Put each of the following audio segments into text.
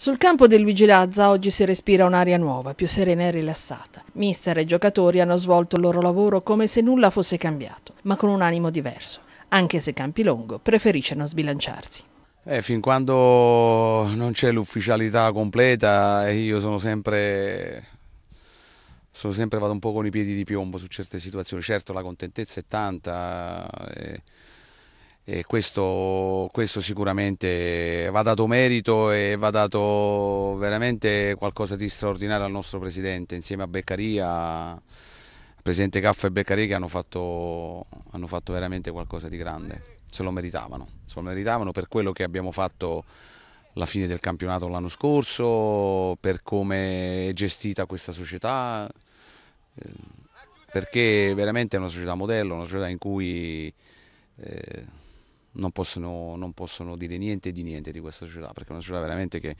Sul campo del Luigi Lazza oggi si respira un'aria nuova, più serena e rilassata. Mister e giocatori hanno svolto il loro lavoro come se nulla fosse cambiato, ma con un animo diverso, anche se Campilongo preferisce non sbilanciarsi. Eh, fin quando non c'è l'ufficialità completa eh, io sono sempre, sono sempre, vado un po' con i piedi di piombo su certe situazioni. Certo la contentezza è tanta... E eh, e questo, questo, sicuramente va dato merito e va dato veramente qualcosa di straordinario al nostro presidente insieme a Beccaria, presidente Caffa e Beccaria che hanno fatto, hanno fatto veramente qualcosa di grande, se lo meritavano, se lo meritavano per quello che abbiamo fatto la fine del campionato l'anno scorso, per come è gestita questa società, eh, perché veramente è una società modello, una società in cui... Eh, non possono, non possono dire niente di niente di questa società, perché è una società veramente che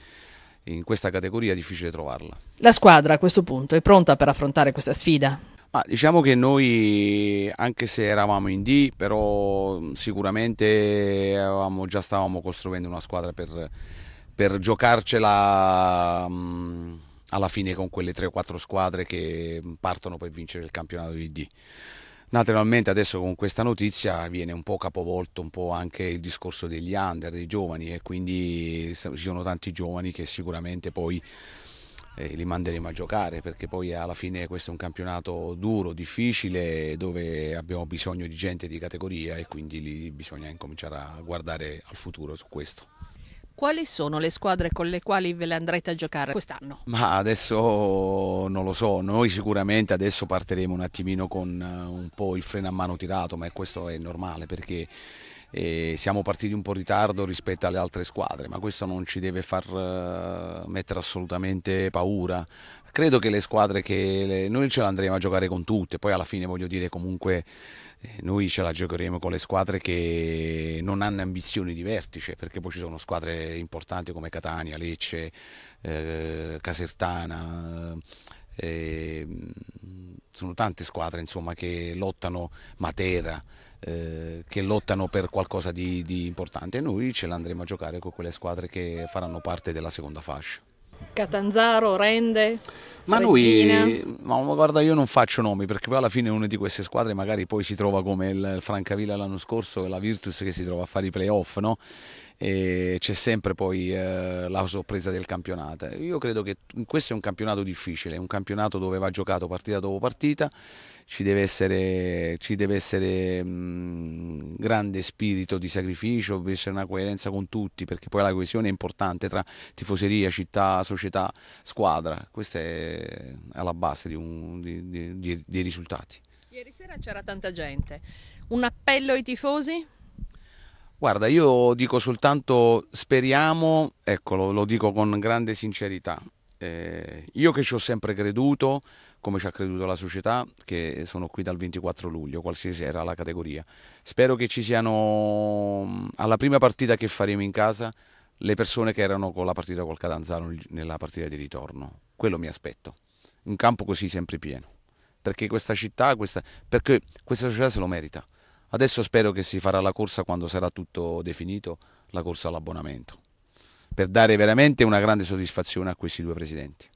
in questa categoria è difficile trovarla. La squadra a questo punto è pronta per affrontare questa sfida? Ma diciamo che noi, anche se eravamo in D, però sicuramente avevamo, già stavamo costruendo una squadra per, per giocarcela mh, alla fine con quelle 3-4 squadre che partono per vincere il campionato di D. Naturalmente adesso con questa notizia viene un po' capovolto un po' anche il discorso degli under, dei giovani e quindi ci sono tanti giovani che sicuramente poi eh, li manderemo a giocare perché poi alla fine questo è un campionato duro, difficile, dove abbiamo bisogno di gente di categoria e quindi lì bisogna incominciare a guardare al futuro su questo. Quali sono le squadre con le quali ve le andrete a giocare quest'anno? Ma adesso non lo so, noi sicuramente adesso partiremo un attimino con eh, un po' il freno a mano tirato, ma questo è normale perché e siamo partiti un po' in ritardo rispetto alle altre squadre, ma questo non ci deve far eh, mettere assolutamente paura. Credo che le squadre che le... noi ce le andremo a giocare con tutte, poi alla fine voglio dire comunque eh, noi ce la giocheremo con le squadre che non hanno ambizioni di vertice, perché poi ci sono squadre importanti come Catania, Lecce, eh, Casertana. Ehm, sono tante squadre insomma, che lottano, Matera, eh, che lottano per qualcosa di, di importante e noi ce l'andremo a giocare con quelle squadre che faranno parte della seconda fascia. Catanzaro, Rende? Ma lui, ma guarda, io non faccio nomi perché poi alla fine una di queste squadre magari poi si trova come il Francavilla l'anno scorso, la Virtus che si trova a fare i playoff, no? E c'è sempre poi eh, la sorpresa del campionato. Io credo che questo è un campionato difficile, è un campionato dove va giocato partita dopo partita ci deve essere, ci deve essere mh, grande spirito di sacrificio, deve essere una coerenza con tutti, perché poi la coesione è importante tra tifoseria, città, società, squadra, questa è alla base di un, di, di, dei risultati. Ieri sera c'era tanta gente, un appello ai tifosi? Guarda, io dico soltanto speriamo, eccolo, lo dico con grande sincerità, eh, io che ci ho sempre creduto, come ci ha creduto la società, che sono qui dal 24 luglio, qualsiasi era la categoria. Spero che ci siano mm, alla prima partita che faremo in casa le persone che erano con la partita col Catanzaro nella partita di ritorno. Quello mi aspetto. Un campo così sempre pieno. Perché questa città, questa, perché questa società se lo merita. Adesso spero che si farà la corsa quando sarà tutto definito, la corsa all'abbonamento per dare veramente una grande soddisfazione a questi due presidenti.